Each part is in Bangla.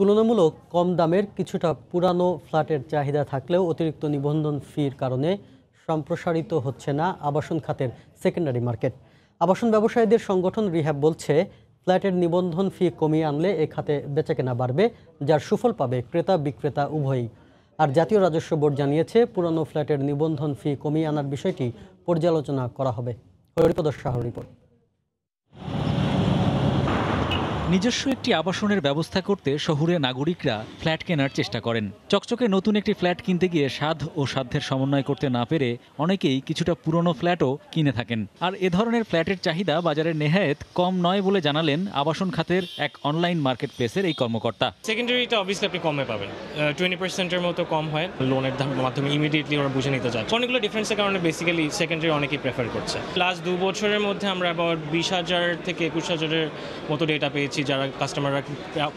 তুলনামূলক কম দামের কিছুটা পুরানো ফ্ল্যাটের চাহিদা থাকলেও অতিরিক্ত নিবন্ধন ফির কারণে সম্প্রসারিত হচ্ছে না আবাসন খাতের সেকেন্ডারি মার্কেট আবাসন ব্যবসায়ীদের সংগঠন রিহ্যাব বলছে ফ্ল্যাটের নিবন্ধন ফি কমিয়ে আনলে এ খাতে বেচাকেনা বাড়বে যার সুফল পাবে ক্রেতা বিক্রেতা উভয়ই আর জাতীয় রাজস্ব বোর্ড জানিয়েছে পুরানো ফ্ল্যাটের নিবন্ধন ফি কমিয়ে আনার বিষয়টি পর্যালোচনা করা হবে হরিপদ রিপোর্ট নিজস্ব একটি আবাসনের ব্যবস্থা করতে শহুরে নাগরিকরা ফ্ল্যাট কেনার চেষ্টা করেন চকচকে নতুন একটি ফ্ল্যাট কিনতে গিয়ে স্বাদ ও সাধ্যের সমন্বয় করতে না পেরে অনেকেই কিছুটা পুরনো ফ্ল্যাটও কিনে থাকেন আর এ ধরনের ফ্ল্যাটের চাহিদা বাজারের নেহায়েত কম নয় বলে জানালেন আবাসন খাতের এক অনলাইন মার্কেট প্লেসের এই কর্মকর্তা সেকেন্ডারিটা অবভিয়াসলি আপনি কমে পাবেন টোয়েন্টি পার্সেন্টের মতো কম হয় লোনের মাধ্যমে ইমিডিয়েটলি ওরা বুঝে নিতে চায় অনেকগুলো ডিফারেন্সের কারণে বেসিক্যালি সেকেন্ডারি অনেকেই প্রেফার করছে লাস্ট দু বছরের মধ্যে আমরা আবার বিশ হাজার থেকে একুশ হাজারের মতো ডেটা পেয়েছি যারা কাস্টমাররা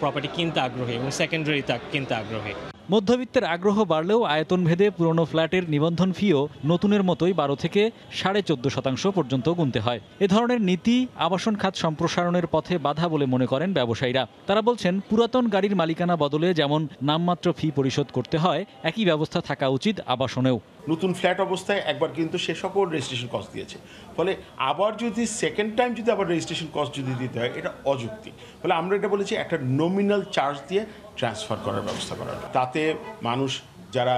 প্রপার্টি কিনতে আগ্রহী এবং সেকেন্ডারি কিনতে আগ্রহী মধ্যবিত্তের আগ্রহ বাড়লেও আয়তন ভেদে পুরনো ফ্ল্যাটের নিবন্ধন ফিও নতুনের মতোই বারো থেকে সাড়ে চোদ্দ শতাংশ পর্যন্ত গুনতে হয় এ ধরনের নীতি আবাসন খাত সম্প্রসারণের পথে বাধা বলে মনে করেন ব্যবসায়ীরা তারা বলছেন পুরাতন গাড়ির মালিকানা বদলে যেমন নামমাত্র ফি পরিশোধ করতে হয় একই ব্যবস্থা থাকা উচিত আবাসনেও নতুন ফ্ল্যাট অবস্থায় একবার কিন্তু সে সকল রেজিস্ট্রেশন কস্ট দিয়েছে ফলে আবার যদি সেকেন্ড টাইম যদি আবার রেজিস্ট্রেশন কস্ট যদি দিতে হয় এটা অযুক্তি ফলে আমরা এটা বলেছি একটা নমিনাল চার্জ দিয়ে ট্রান্সফার করার ব্যবস্থা করা তাতে মানুষ যারা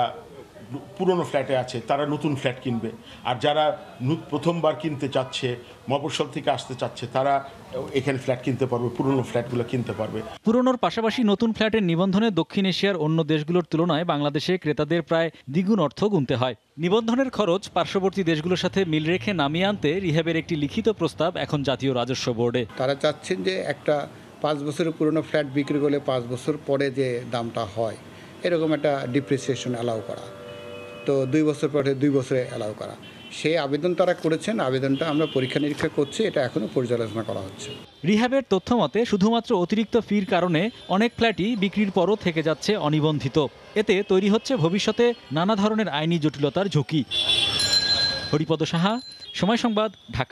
পুরনো ফ্ল্যাটে আছে তারা নতুন ফ্ল্যাট কিনবে আর যারা প্রথমবার কিনতে চাচ্ছে মফস্বল থেকে আসতে চাচ্ছে তারা এখানে ফ্ল্যাট কিনতে পারবে পুরনো ফ্ল্যাটগুলো কিনতে পারবে পুরনোর পাশাপাশি নতুন ফ্ল্যাটের নিবন্ধনে দক্ষিণ এশিয়ার অন্য দেশগুলোর তুলনায় বাংলাদেশে ক্রেতাদের প্রায় দ্বিগুণ অর্থ গুনতে হয় নিবন্ধনের খরচ পার্শ্ববর্তী দেশগুলোর সাথে মিল রেখে নামিয়ে আনতে রিহ্যাবের একটি লিখিত প্রস্তাব এখন জাতীয় রাজস্ব বোর্ডে তারা চাচ্ছেন যে একটা পাঁচ বছরের পুরনো ফ্ল্যাট বিক্রি করলে পাঁচ বছর পরে যে দামটা হয় এরকম একটা ডিপ্রিসিয়েশন অ্যালাউ করা তো দুই বছর পরে দুই বছরে অ্যালাউ করা সেই আবেদন তারা করেছেন আবেদনটা আমরা পরীক্ষা নিরীক্ষা করছি এটা এখনও পর্যালোচনা করা হচ্ছে রিহাবের তথ্য মতে শুধুমাত্র অতিরিক্ত ফির কারণে অনেক ফ্ল্যাটই বিক্রির পরও থেকে যাচ্ছে অনিবন্ধিত এতে তৈরি হচ্ছে ভবিষ্যতে নানা ধরনের আইনি জটিলতার ঝুঁকি হরিপদ সাহা সময় সংবাদ ঢাকা